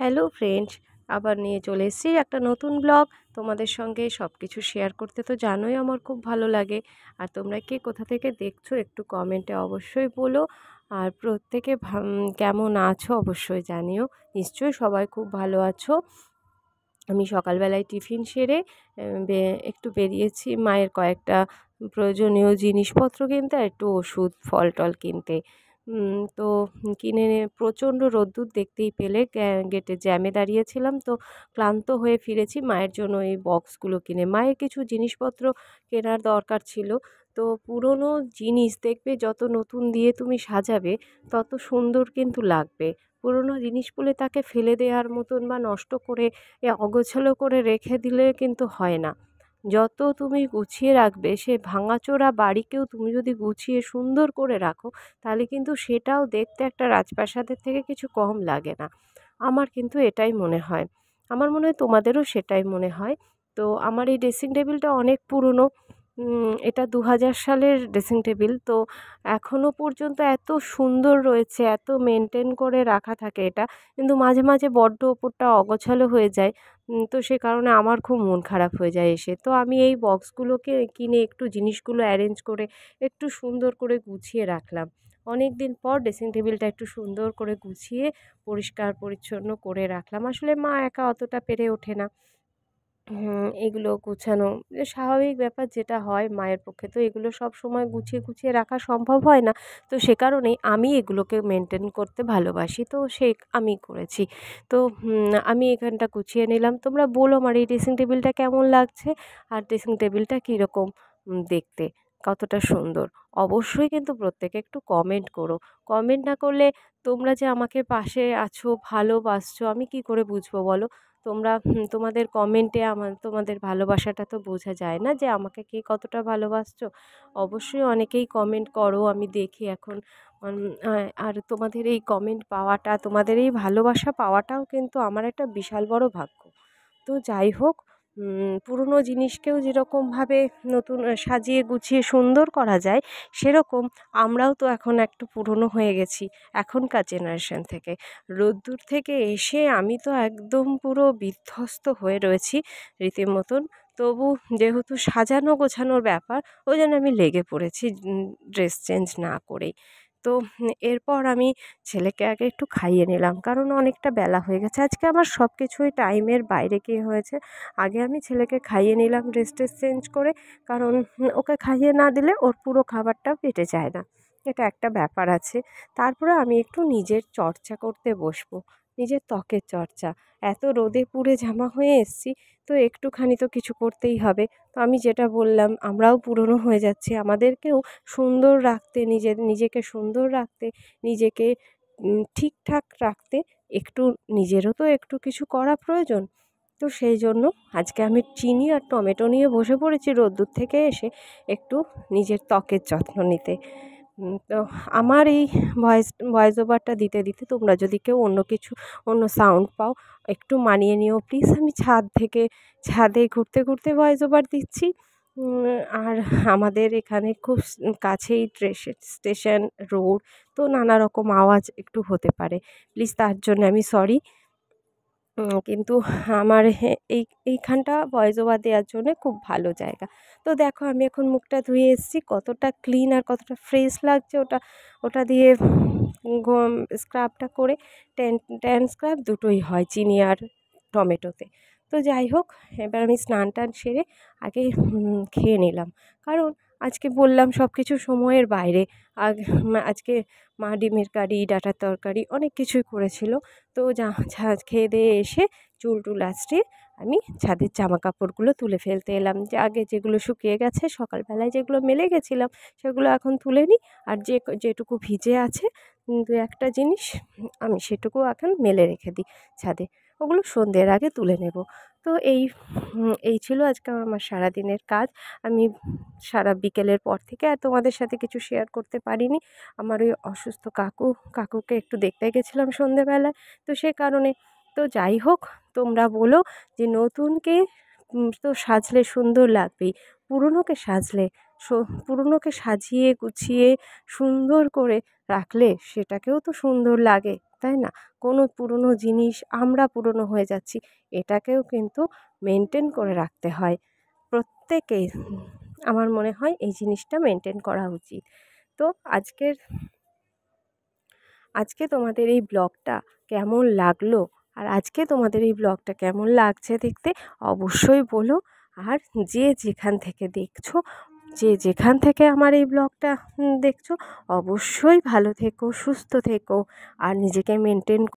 hello friends আবার নিয়ে চলে এসেছি একটা নতুন ব্লগ তোমাদের সঙ্গে সব কিছু শেয়ার করতে তো জানোই আমার খুব ভালো লাগে আর তোমরা কে কোথা থেকে দেখছো একটু কমেন্টে অবশ্যই বলো আর প্রত্যেকে কেমন আছো অবশ্যই জানিও নিশ্চয়ই সবাই খুব ভালো আছো আমি সকালবেলায় টিফিন সেরে একটু বেরিয়েছি মায়ের কয়েকটা প্রয়োজনীয় জিনিসপত্র কিনতে আর একটু ওষুধ ফল টল কিনতে তো কিনে প্রচণ্ড রোদ্দুর দেখতেই পেলে গেটে জ্যামে দাঁড়িয়েছিলাম তো ক্লান্ত হয়ে ফিরেছি মায়ের জন্য এই বক্সগুলো কিনে মায়ের কিছু জিনিসপত্র কেনার দরকার ছিল তো পুরনো জিনিস দেখবে যত নতুন দিয়ে তুমি সাজাবে তত সুন্দর কিন্তু লাগবে পুরনো জিনিস বলে তাকে ফেলে দেওয়ার মতন বা নষ্ট করে অগোছালো করে রেখে দিলে কিন্তু হয় না যত তুমি গুছিয়ে রাখবে সে ভাঙাচোরা বাড়িকেও তুমি যদি গুছিয়ে সুন্দর করে রাখো তাহলে কিন্তু সেটাও দেখতে একটা রাজপ্রাসাদের থেকে কিছু কম লাগে না আমার কিন্তু এটাই মনে হয় আমার মনে হয় তোমাদেরও সেটাই মনে হয় তো আমার এই ড্রেসিং টেবিলটা অনেক পুরনো এটা দু সালের ড্রেসিং টেবিল তো এখনও পর্যন্ত এত সুন্দর রয়েছে এত মেনটেন করে রাখা থাকে এটা কিন্তু মাঝে মাঝে বড্ড ওপরটা অগছালো হয়ে যায় তো সে কারণে আমার খুব মন খারাপ হয়ে যায় এসে তো আমি এই বক্সগুলোকে কিনে একটু জিনিসগুলো অ্যারেঞ্জ করে একটু সুন্দর করে গুছিয়ে রাখলাম অনেক দিন পর ড্রেসিং টেবিলটা একটু সুন্দর করে গুছিয়ে পরিষ্কার পরিচ্ছন্ন করে রাখলাম আসলে মা একা অতটা পেরে ওঠে না এগুলো গুছানো স্বাভাবিক ব্যাপার যেটা হয় মায়ের পক্ষে তো এগুলো সব সময় গুছিয়ে গুছিয়ে রাখা সম্ভব হয় না তো সে কারণেই আমি এগুলোকে মেনটেন করতে ভালোবাসি তো সে আমি করেছি তো আমি এখানটা গুছিয়ে নিলাম তোমরা বলো আমার এই ড্রেসিং টেবিলটা কেমন লাগছে আর ড্রেসিং টেবিলটা কীরকম দেখতে কতটা সুন্দর অবশ্যই কিন্তু প্রত্যেকে একটু কমেন্ট করো কমেন্ট না করলে তোমরা যে আমাকে পাশে আছো ভালোবাসছো আমি কি করে বুঝবো বলো তোমরা তোমাদের কমেন্টে আমার তোমাদের ভালোবাসাটা তো বোঝা যায় না যে আমাকে কে কতটা ভালোবাসছো অবশ্যই অনেকেই কমেন্ট করো আমি দেখি এখন আর তোমাদের এই কমেন্ট পাওয়াটা তোমাদের এই ভালোবাসা পাওয়াটাও কিন্তু আমার একটা বিশাল বড় ভাগ্য তো যাই হোক পুরনো জিনিসকেও যেরকমভাবে নতুন সাজিয়ে গুছিয়ে সুন্দর করা যায় সেরকম আমরাও তো এখন একটু পুরনো হয়ে গেছি এখনকার জেনারেশন থেকে রোদ্দুর থেকে এসে আমি তো একদম পুরো বিধ্বস্ত হয়ে রয়েছি রীতিমতন তবু যেহেতু সাজানো গোছানোর ব্যাপার ওই জন্য আমি লেগে পড়েছি ড্রেস চেঞ্জ না করেই তো এরপর আমি ছেলেকে আগে একটু খাইয়ে নিলাম কারণ অনেকটা বেলা হয়ে গেছে আজকে আমার সব কিছুই টাইমের বাইরে গিয়ে হয়েছে আগে আমি ছেলেকে খাইয়ে নিলাম ড্রেস ট্রেস চেঞ্জ করে কারণ ওকে খাইয়ে না দিলে ওর পুরো খাবারটা পেটে যায় না এটা একটা ব্যাপার আছে তারপরে আমি একটু নিজের চর্চা করতে বসবো নিজের ত্বকের চর্চা এত রোদে পুড়ে জামা হয়ে এসছি তো একটুখানি তো কিছু করতেই হবে তো আমি যেটা বললাম আমরাও পুরনো হয়ে যাচ্ছি আমাদেরকেও সুন্দর রাখতে নিজের নিজেকে সুন্দর রাখতে নিজেকে ঠিকঠাক রাখতে একটু নিজেরও তো একটু কিছু করা প্রয়োজন তো সেই জন্য আজকে আমি চিনি আর টমেটো নিয়ে বসে পড়েছি রোদ্দুর থেকে এসে একটু নিজের ত্বকের যত্ন নিতে তো আমার এই ভয়েস ভয়েস ওভারটা দিতে দিতে তোমরা যদি কেউ অন্য কিছু অন্য সাউন্ড পাও একটু মানিয়ে নিও প্লিজ আমি ছাদ থেকে ছাদে ঘুরতে ঘুরতে ভয়েস ওভার দিচ্ছি আর আমাদের এখানে খুব কাছেই স্টেশন রোড তো নানা রকম আওয়াজ একটু হতে পারে প্লিজ তার জন্য আমি সরি কিন্তু আমার এই এইখানটা ভয়েস ওভার দেওয়ার জন্য খুব ভালো জায়গা তো দেখো আমি এখন মুখটা ধুয়ে এসেছি কতটা ক্লিন আর কতটা ফ্রেশ লাগছে ওটা ওটা দিয়ে স্ক্রাবটা করে ট্যান ট্যান স্ক্রাব দুটোই হয় চিনি আর টমেটোতে তো যাই হোক এবার আমি স্নান টান সেরে আগে খেয়ে নিলাম কারণ আজকে বললাম সব কিছু সময়ের বাইরে আজকে মা ডিমের কারি ডাটার তরকারি অনেক কিছুই করেছিল তো যা খেয়ে দিয়ে এসে চুল টুল আসছে আমি ছাদের জামা কাপড়গুলো তুলে ফেলতে এলাম যে আগে যেগুলো শুকিয়ে গেছে সকালবেলায় যেগুলো মেলে গেছিলাম সেগুলো এখন তুলে নিই আর যে যেটুকু ভিজে আছে দু একটা জিনিস আমি সেটুকু এখন মেলে রেখে দিই ছাদে ওগুলো সন্ধ্যের আগে তুলে নেব তো এই এই ছিল আজকে আমার সারা দিনের কাজ আমি সারা বিকেলের পর থেকে আর তোমাদের সাথে কিছু শেয়ার করতে পারিনি আমার ওই অসুস্থ কাকু কাকুকে একটু দেখতে গেছিলাম সন্ধেবেলায় তো সে কারণে তো যাই হোক তোমরা বলো যে নতুনকে তো সাজলে সুন্দর লাগবেই পুরনোকে সাজলে পুরনোকে সাজিয়ে গুছিয়ে সুন্দর করে রাখলে সেটাকেও তো সুন্দর লাগে তাই না কোনো পুরনো জিনিস আমরা পুরনো হয়ে যাচ্ছি এটাকেও কিন্তু মেনটেন করে রাখতে হয় প্রত্যেকে আমার মনে হয় এই জিনিসটা মেনটেন করা উচিত তো আজকের আজকে তোমাদের এই ব্লগটা কেমন লাগলো আর আজকে তোমাদের এই ব্লগটা কেমন লাগছে দেখতে অবশ্যই বলো আর যে যেখান থেকে দেখছো যে যেখান থেকে আমার এই ব্লগটা দেখছো অবশ্যই ভালো থেকো সুস্থ থেকো আর নিজেকে মেনটেন